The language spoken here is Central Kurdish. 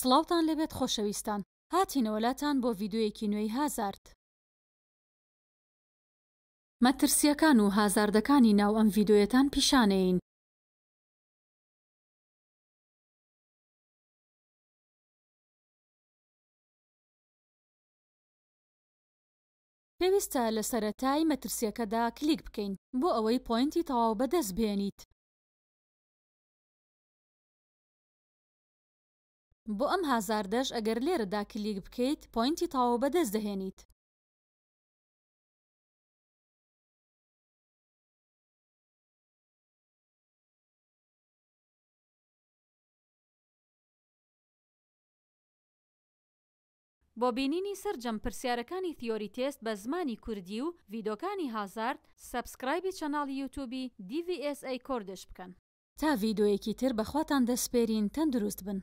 سڵاوتان لەبێت خۆشەویستان هاتینەوەلاتان بۆ ڤیددیوەکی نوێی هازارد مەترسیەکان و هازاردەکانی ناو ئەم ڤیددیوەتان پیشانەین پێویستە لە سەتای مەترسیەکەدا کلیک بکەین بۆ ئەوەی پوینتی تەواو بەدەست بێنیت بۆ ئەم هازاردەش ئەگەر لێرەدا کلیک بکەیت پوینتی تاوە بەدەست دەهێنیت بۆ بینینی سرجەم پرسیارەکانی تیۆری تێست بە زمانی کوردی و ڤیدۆکانی هازارد سەبسکرایبی چەناڵی یوتوبی دیVSA کردش بکەن تا ڤیددیوەیەکی تر بەخواتان دەسپێرین تەندروست بن